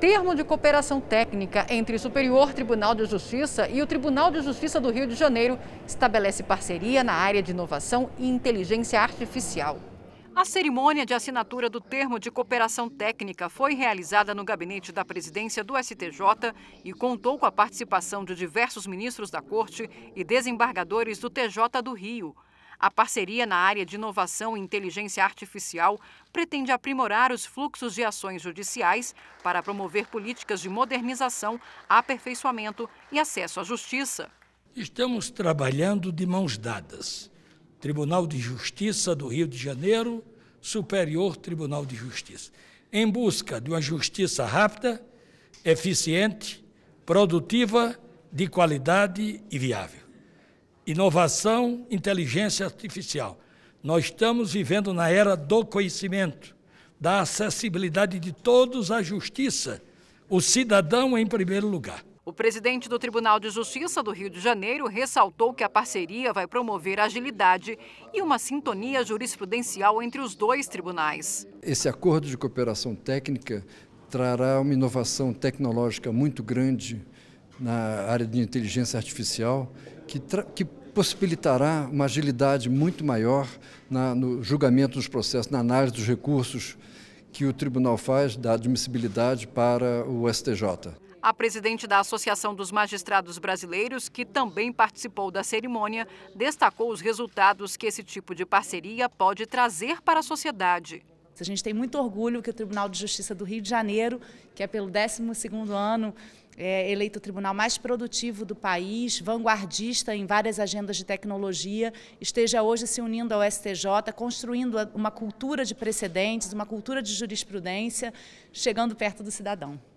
termo de cooperação técnica entre o Superior Tribunal de Justiça e o Tribunal de Justiça do Rio de Janeiro estabelece parceria na área de inovação e inteligência artificial. A cerimônia de assinatura do termo de cooperação técnica foi realizada no gabinete da presidência do STJ e contou com a participação de diversos ministros da Corte e desembargadores do TJ do Rio. A parceria na área de inovação e inteligência artificial pretende aprimorar os fluxos de ações judiciais para promover políticas de modernização, aperfeiçoamento e acesso à justiça. Estamos trabalhando de mãos dadas. Tribunal de Justiça do Rio de Janeiro, Superior Tribunal de Justiça, em busca de uma justiça rápida, eficiente, produtiva, de qualidade e viável inovação, inteligência artificial. Nós estamos vivendo na era do conhecimento, da acessibilidade de todos à justiça, o cidadão em primeiro lugar. O presidente do Tribunal de Justiça do Rio de Janeiro ressaltou que a parceria vai promover agilidade e uma sintonia jurisprudencial entre os dois tribunais. Esse acordo de cooperação técnica trará uma inovação tecnológica muito grande na área de inteligência artificial que, que possibilitará uma agilidade muito maior na, no julgamento dos processos, na análise dos recursos que o tribunal faz da admissibilidade para o STJ. A presidente da Associação dos Magistrados Brasileiros, que também participou da cerimônia, destacou os resultados que esse tipo de parceria pode trazer para a sociedade. A gente tem muito orgulho que o Tribunal de Justiça do Rio de Janeiro, que é pelo 12º ano é eleito o tribunal mais produtivo do país, vanguardista em várias agendas de tecnologia, esteja hoje se unindo ao STJ, construindo uma cultura de precedentes, uma cultura de jurisprudência, chegando perto do cidadão.